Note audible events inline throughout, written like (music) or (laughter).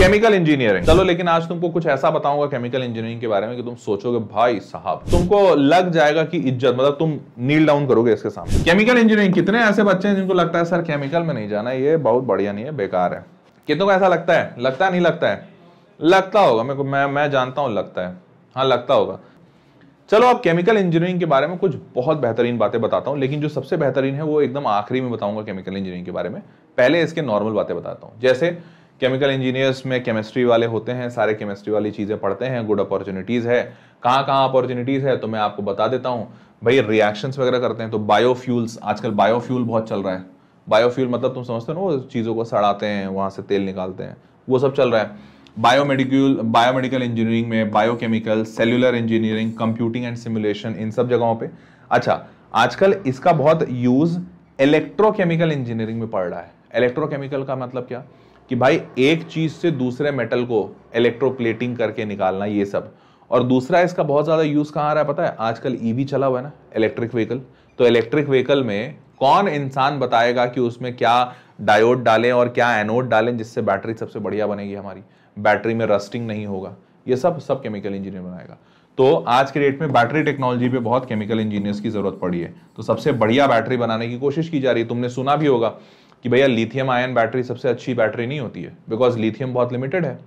chemical engineering चलो लेकिन आज तुमको कुछ ऐसा बताऊंगा केमिकल इंजीनियरिंग के बारे में कि तुम सोचोगे भाई साहब तुमको लग जाएगा कि इज्जत मतलब तुम नील डाउन करोगे इसके सामने केमिकल इंजीनियरिंग कितने ऐसे बच्चे हैं जिनको लगता है सर केमिकल में नहीं जाना ये बहुत बढ़िया नहीं है बेकार है कितनों को ऐसा लगता है लगता है नहीं लगता है लगता होगा मेरे को मैं मैं जानता हूं लगता है हाँ लगता होगा चलो अब केमिकल इंजीनियरिंग के बारे में कुछ बहुत बेहतरीन बातें बताता हूँ लेकिन जो सबसे बेहतरीन है वो एकदम आखिरी में बताऊंगा केमिकल इंजीनियरिंग के बारे में पहले इसके नॉर्मल बातें बताता हूँ जैसे केमिकल इंजीनियर्स में केमिस्ट्री वाले होते हैं सारे केमिस्ट्री वाली चीज़ें पढ़ते हैं गुड अपॉर्चुनिटीज़ है कहाँ कहाँ अपॉर्चुनिटीज़ है तो मैं आपको बता देता हूँ भाई रिएक्शंस वगैरह करते हैं तो बायोफ्यूल्स आजकल बायोफ्यूल बहुत चल रहा है बायोफ्यूल मतलब तुम समझते हो ना वो चीज़ों को सड़ाते हैं वहाँ से तेल निकालते हैं वो सब चल रहा है बायोमेडिक्यूल बायोमेडिकल इंजीनियरिंग में biochemical cellular engineering computing and simulation इन सब जगहों पे अच्छा आजकल इसका बहुत यूज़ इलेक्ट्रोकेमिकल इंजीनियरिंग में पड़ रहा है इलेक्ट्रोकेमिकल का मतलब क्या कि भाई एक चीज से दूसरे मेटल को इलेक्ट्रोप्लेटिंग करके निकालना ये सब और दूसरा इसका बहुत ज़्यादा यूज़ कहाँ आ रहा है पता है आजकल ईवी e चला हुआ है ना इलेक्ट्रिक व्हीकल तो इलेक्ट्रिक व्हीकल में कौन इंसान बताएगा कि उसमें क्या डायोड डालें और क्या एनोड डालें जिससे बैटरी सबसे बढ़िया बनेगी हमारी बैटरी में रस्टिंग नहीं होगा ये सब सब केमिकल इंजीनियर बनाएगा तो आज के डेट में बैटरी टेक्नोलॉजी पे बहुत केमिकल इंजीनियर्स की जरूरत पड़ी है तो सबसे बढ़िया बैटरी बनाने की कोशिश की जा रही है तुमने सुना भी होगा कि भैया लिथियम आयन बैटरी सबसे अच्छी बैटरी नहीं होती है बिकॉज लिथियम बहुत लिमिटेड है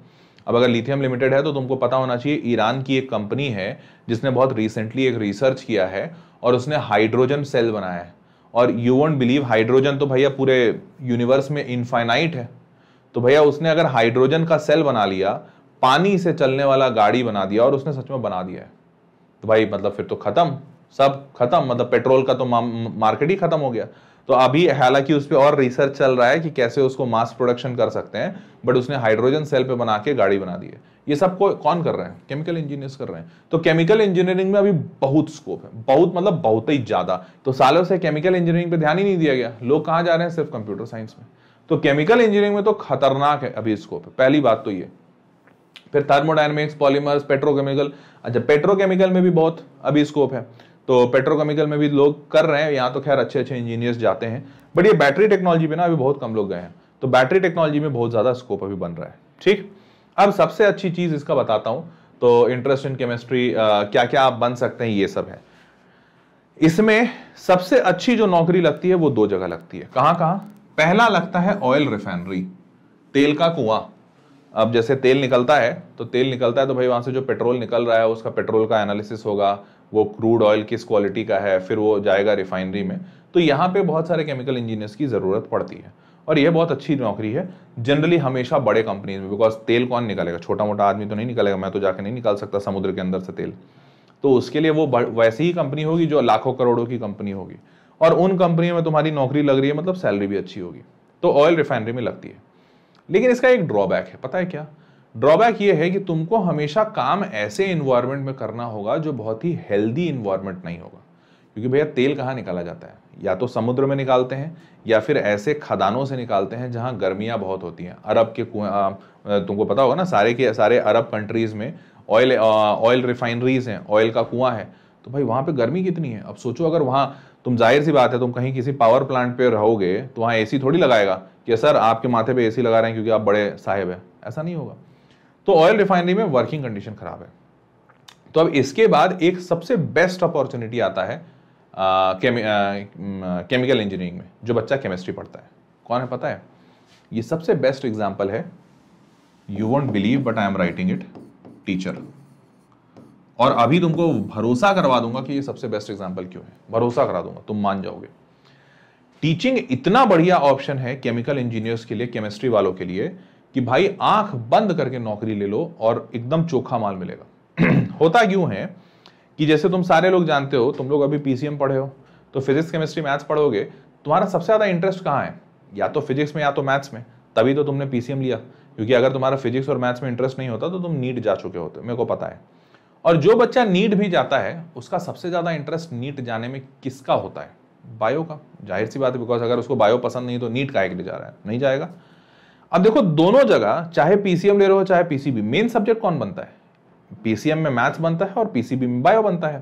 अब अगर लिथियम लिमिटेड है तो तुमको पता होना चाहिए ईरान की एक कंपनी है जिसने बहुत रिसेंटली एक रिसर्च किया है और उसने हाइड्रोजन सेल बनाया है और यू वोंट बिलीव हाइड्रोजन तो भैया पूरे यूनिवर्स में इनफाइनाइट है तो भैया उसने अगर हाइड्रोजन का सेल बना लिया पानी से चलने वाला गाड़ी बना दिया और उसने सच में बना दिया है तो भाई मतलब फिर तो ख़त्म सब खत्म मतलब पेट्रोल का तो मार्केट ही खत्म हो गया तो अभी हालांकि उस पर और रिसर्च चल रहा है कि कैसे उसको मास प्रोडक्शन कर सकते हैं बट उसने हाइड्रोजन सेल पे बना के गाड़ी बना दी है ये सब को कौन कर रहे हैं केमिकल इंजीनियर्स कर रहे हैं तो केमिकल इंजीनियरिंग में अभी बहुत स्कोप है बहुत मतलब बहुत ही ज़्यादा तो सालों से केमिकल इंजीनियरिंग पे ध्यान ही नहीं दिया गया लोग कहाँ जा रहे हैं सिर्फ कंप्यूटर साइंस में तो केमिकल इंजीनियरिंग में तो खतरनाक है अभी स्कोप है पहली बात तो ये फिर थर्मोडाइनमिक्स पॉलीमर्स पेट्रोकेमिकल अच्छा पेट्रोकेमिकल में भी बहुत अभी स्कोप है तो पेट्रोकेमिकल में भी लोग कर रहे हैं यहाँ तो खैर अच्छे अच्छे इंजीनियर्स जाते हैं बट ये बैटरी टेक्नोलॉजी पे ना अभी बहुत कम लोग गए हैं तो बैटरी टेक्नोलॉजी में बहुत ज़्यादा स्कोप अभी बन रहा है ठीक अब सबसे अच्छी चीज़ इसका बताता हूँ तो इंटरेस्ट इन केमिस्ट्री क्या क्या आप बन सकते हैं ये सब है इसमें सबसे अच्छी जो नौकरी लगती है वो दो जगह लगती है कहाँ कहाँ पहला लगता है ऑयल रिफाइनरी तेल का कुआं अब जैसे तेल निकलता है तो तेल निकलता है तो भाई वहां से जो पेट्रोल निकल रहा है उसका पेट्रोल का एनालिसिस होगा वो क्रूड ऑयल किस क्वालिटी का है फिर वो जाएगा रिफाइनरी में तो यहाँ पे बहुत सारे केमिकल इंजीनियर्स की ज़रूरत पड़ती है और यह बहुत अच्छी नौकरी है जनरली हमेशा बड़े कंपनीज में बिकॉज तेल कौन निकालेगा छोटा मोटा आदमी तो नहीं निकालेगा मैं तो जाके नहीं निकाल सकता समुद्र के अंदर से तेल तो उसके लिए वो वैसी ही कंपनी होगी जो लाखों करोड़ों की कंपनी होगी और उन कंपनियों में तुम्हारी नौकरी लग रही है मतलब सैलरी भी अच्छी होगी तो ऑयल रिफाइनरी में लगती है लेकिन इसका एक ड्रॉबैक है पता है क्या ड्रॉबैक ये है कि तुमको हमेशा काम ऐसे इन्वायरमेंट में करना होगा जो बहुत ही हेल्दी इन्वायरमेंट नहीं होगा क्योंकि भैया तेल कहाँ निकाला जाता है या तो समुद्र में निकालते हैं या फिर ऐसे खदानों से निकालते हैं जहाँ गर्मियाँ बहुत होती हैं अरब के तुमको पता होगा ना सारे के सारे अरब कंट्रीज़ में ऑयल ऑयल रिफाइनरीज हैं ऑयल का कुआं है तो भाई वहाँ पे गर्मी कितनी है अब सोचो अगर वहाँ तुम जाहिर सी बात है तुम कहीं किसी पावर प्लांट पे रहोगे तो वहाँ एसी थोड़ी लगाएगा कि सर आपके माथे पे एसी लगा रहे हैं क्योंकि आप बड़े साहेब हैं ऐसा नहीं होगा तो ऑयल रिफाइनरी में वर्किंग कंडीशन खराब है तो अब इसके बाद एक सबसे बेस्ट अपॉर्चुनिटी आता है केमिकल इंजीनियरिंग में जो बच्चा केमिस्ट्री पढ़ता है कौन है पता है ये सबसे बेस्ट एग्जाम्पल है you won't believe but I am writing it teacher और अभी तुमको भरोसा करवा दूंगा कि ये सबसे बेस्ट एग्जाम्पल क्यों है भरोसा करा दूंगा तुम मान जाओगे टीचिंग इतना बढ़िया ऑप्शन है केमिकल इंजीनियर्स के लिए केमिस्ट्री वालों के लिए कि भाई आंख बंद करके नौकरी ले लो और एकदम चोखा माल मिलेगा (clears throat) होता क्यों है कि जैसे तुम सारे लोग जानते हो तुम लोग अभी पीसीएम पढ़े हो तो फिजिक्स केमिस्ट्री मैथ्स पढ़ोगे तुम्हारा सबसे ज़्यादा इंटरेस्ट कहाँ है या तो फिजिक्स में या तो मैथ्स में तभी तो तुमने पीसीएम लिया क्योंकि अगर तुम्हारा फिजिक्स और मैथ्स में इंटरेस्ट नहीं होता तो तुम नीट जा चुके होते मेरे को पता है और जो बच्चा नीट भी जाता है उसका सबसे ज़्यादा इंटरेस्ट नीट जाने में किसका होता है बायो का जाहिर सी बात है बिकॉज अगर उसको बायो पसंद नहीं तो नीट का एक जा रहा है नहीं जाएगा अब देखो दोनों जगह चाहे पीसीएम ले रहे हो चाहे पीसीबी मेन सब्जेक्ट कौन बनता है पीसीएम में मैथ्स बनता है और पीसीबी में बायो बनता है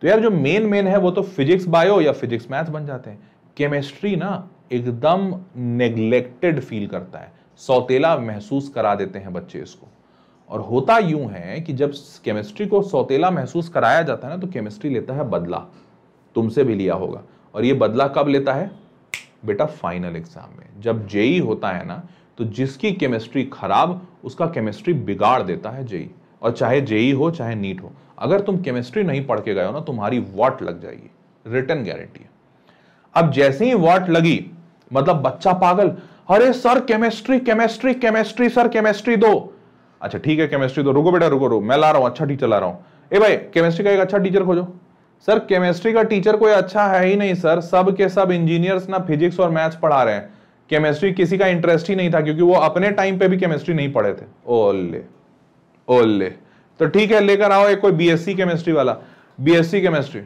तो यार जो मेन मेन है वो तो फिजिक्स बायो या फिजिक्स मैथ्स बन जाते हैं केमिस्ट्री ना एकदम नेग्लेक्टेड फील करता है सौतेला महसूस करा देते हैं बच्चे इसको और होता यूं है कि जब केमिस्ट्री को सौतेला महसूस कराया जाता है ना तो केमिस्ट्री लेता है बदला तुमसे भी लिया होगा और ये बदला कब लेता है बेटा फाइनल एग्जाम में जब जेई e होता है ना तो जिसकी केमिस्ट्री खराब उसका केमिस्ट्री बिगाड़ देता है जेई और चाहे जेई हो चाहे नीट हो अगर तुम केमिस्ट्री नहीं पढ़ के गए हो ना तुम्हारी वॉट लग जाएगी रिटर्न गारंटी अब जैसे ही वॉट लगी मतलब बच्चा पागल अरे sir chemistry chemistry chemistry sir chemistry दो अच्छा ठीक है केमिस्ट्री दो रुको बेटा रुको रुको मैं ला रहा हूं अच्छा टीचर ला रहा हूं ए भाई केमिस्ट्री का एक अच्छा टीचर खोजो सर केमिस्ट्री का टीचर कोई अच्छा है ही नहीं सर सब के सब इंजीनियर्स ना फिजिक्स और मैथ्स पढ़ा रहे हैं केमिस्ट्री किसी का इंटरेस्ट ही नहीं था क्योंकि वो अपने टाइम पे भी केमिस्ट्री नहीं पढ़े थे ओले ओले तो ठीक है लेकर आओ एक कोई बीएससी केमिस्ट्री वाला बीएससी केमिस्ट्री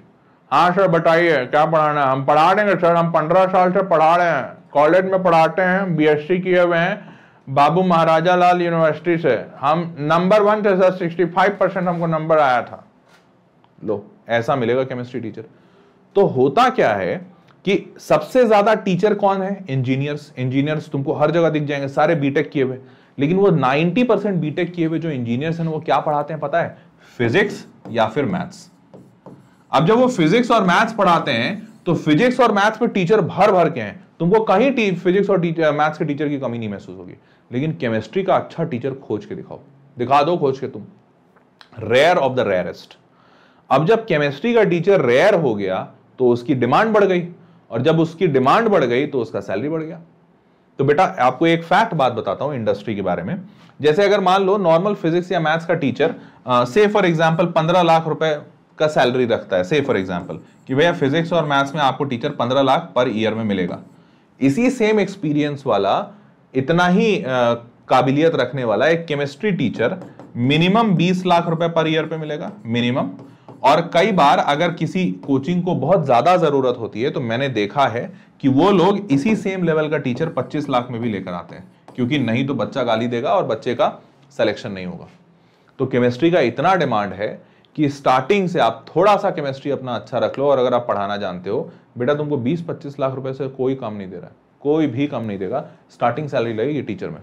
हाँ सर बताइए क्या पढ़ाना है हम पढ़ा देंगे सर हम पंद्रह साल से पढ़ा रहे हैं कॉलेज में पढ़ाते हैं बीएससी किए हुए हैं बाबू महाराजा लाल यूनिवर्सिटी से हम नंबर वन थे सर सिक्सटी फाइव परसेंट हमको नंबर आया था लो ऐसा मिलेगा केमिस्ट्री टीचर तो होता क्या है कि सबसे ज्यादा टीचर कौन है इंजीनियर्स इंजीनियर्स तुमको हर जगह दिख जाएंगे सारे बीटेक किए हुए लेकिन वो 90 परसेंट बीटेक किए हुए जो इंजीनियर्स हैं वो क्या पढ़ाते हैं पता है फिजिक्स या फिर मैथ्स अब जब वो फिजिक्स और मैथ्स पढ़ाते हैं तो फिजिक्स और मैथ्स में टीचर भर भर के हैं तुमको कहीं फिजिक्स और मैथ्स के टीचर की कमी नहीं महसूस होगी लेकिन केमिस्ट्री का अच्छा टीचर खोज के दिखाओ दिखा दो खोज के तुम रेयर ऑफ द रेयरेस्ट अब जब केमिस्ट्री का टीचर रेयर हो गया तो उसकी डिमांड बढ़ गई और जब उसकी डिमांड बढ़ गई तो उसका सैलरी बढ़ गया तो बेटा आपको एक फैक्ट बात बताता हूं इंडस्ट्री के बारे में जैसे अगर मान लो नॉर्मल फिजिक्स या मैथ्स का टीचर से फॉर एग्जाम्पल पंद्रह लाख रुपए का सैलरी रखता है से फॉर एग्जाम्पल कि भैया फिजिक्स और मैथ्स में आपको टीचर पंद्रह लाख पर ईयर में मिलेगा इसी सेम एक्सपीरियंस वाला इतना ही काबिलियत रखने वाला एक केमिस्ट्री टीचर मिनिमम बीस लाख रुपए पर ईयर पे मिलेगा मिनिमम और कई बार अगर किसी कोचिंग को बहुत ज़्यादा ज़रूरत होती है तो मैंने देखा है कि वो लोग इसी सेम लेवल का टीचर 25 लाख में भी लेकर आते हैं क्योंकि नहीं तो बच्चा गाली देगा और बच्चे का सिलेक्शन नहीं होगा तो केमिस्ट्री का इतना डिमांड है कि स्टार्टिंग से आप थोड़ा सा केमिस्ट्री अपना अच्छा रख लो और अगर आप पढ़ाना जानते हो बेटा तुमको 20-25 लाख रुपए से कोई काम नहीं दे रहा है कोई भी काम नहीं देगा स्टार्टिंग सैलरी लगेगी टीचर में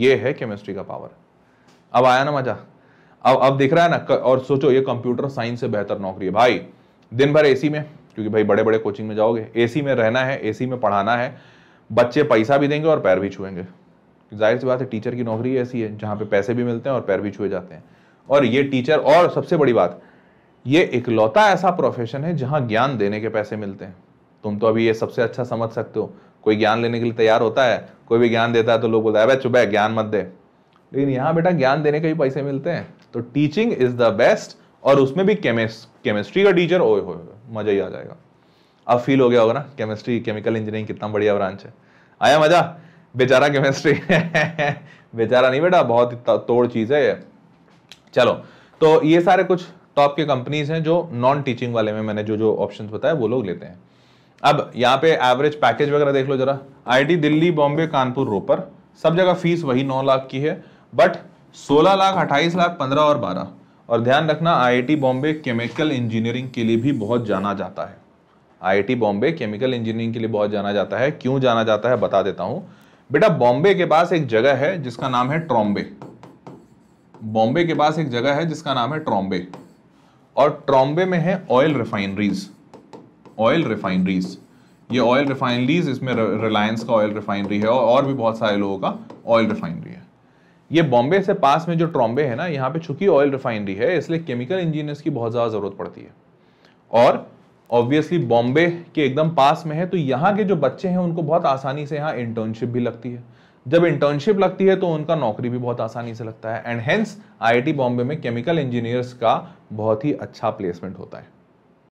ये है केमिस्ट्री का पावर अब आया ना मजा अब अब देख रहा है ना और सोचो ये कंप्यूटर साइंस से बेहतर नौकरी है भाई दिन भर एसी में क्योंकि भाई बड़े बड़े कोचिंग में जाओगे एसी में रहना है एसी में पढ़ाना है बच्चे पैसा भी देंगे और पैर भी छुएंगे जाहिर सी बात है टीचर की नौकरी ऐसी है जहाँ पे पैसे भी मिलते हैं और पैर भी छुए जाते हैं और ये टीचर और सबसे बड़ी बात ये इकलौता ऐसा प्रोफेशन है जहाँ ज्ञान देने के पैसे मिलते हैं तुम तो अभी ये सबसे अच्छा समझ सकते हो कोई ज्ञान लेने के लिए तैयार होता है कोई भी ज्ञान देता है तो लोग बोलता हैं चुप है ज्ञान मत दे लेकिन यहाँ बेटा ज्ञान देने के भी पैसे मिलते हैं तो टीचिंग इज द बेस्ट और उसमें भी केमिस्ट केमिस्ट्री का टीचर ओए हो मजा ही आ जाएगा अब फील हो गया होगा ना केमिस्ट्री केमिकल इंजीनियरिंग कितना बढ़िया ब्रांच है आया मजा बेचारा केमिस्ट्री (laughs) बेचारा नहीं बेटा बहुत तोड़ चीज है ये चलो तो ये सारे कुछ टॉप के कंपनीज हैं जो नॉन टीचिंग वाले में मैंने जो जो ऑप्शन बताया वो लोग लेते हैं अब यहाँ पे एवरेज पैकेज वगैरह देख लो जरा आई दिल्ली बॉम्बे कानपुर रोपर सब जगह फीस वही नौ लाख की है बट सोलह लाख अट्ठाईस लाख पंद्रह और बारह और ध्यान रखना आईआईटी बॉम्बे केमिकल इंजीनियरिंग के लिए भी बहुत जाना जाता है आईआईटी बॉम्बे केमिकल इंजीनियरिंग के लिए बहुत जाना जाता है क्यों जाना जाता है बता देता हूं बेटा बॉम्बे के पास एक जगह है जिसका नाम है ट्रॉम्बे बॉम्बे के पास एक जगह है जिसका नाम है ट्रॉम्बे और ट्रॉम्बे में है ऑयल रिफाइनरीज ऑयल रिफाइनरीज ये ऑयल रिफाइनरीज इसमें रिलायंस का ऑयल रिफाइनरी है और भी बहुत सारे लोगों का ऑयल रिफाइनरी है ये बॉम्बे से पास में जो ट्रॉम्बे है ना यहाँ पे चूंकि ऑयल रिफाइनरी है इसलिए केमिकल इंजीनियर्स की बहुत ज़्यादा ज़रूरत पड़ती है और ऑब्वियसली बॉम्बे के एकदम पास में है तो यहाँ के जो बच्चे हैं उनको बहुत आसानी से यहाँ इंटर्नशिप भी लगती है जब इंटर्नशिप लगती है तो उनका नौकरी भी बहुत आसानी से लगता है एंड हेंस आई बॉम्बे में केमिकल इंजीनियर्स का बहुत ही अच्छा प्लेसमेंट होता है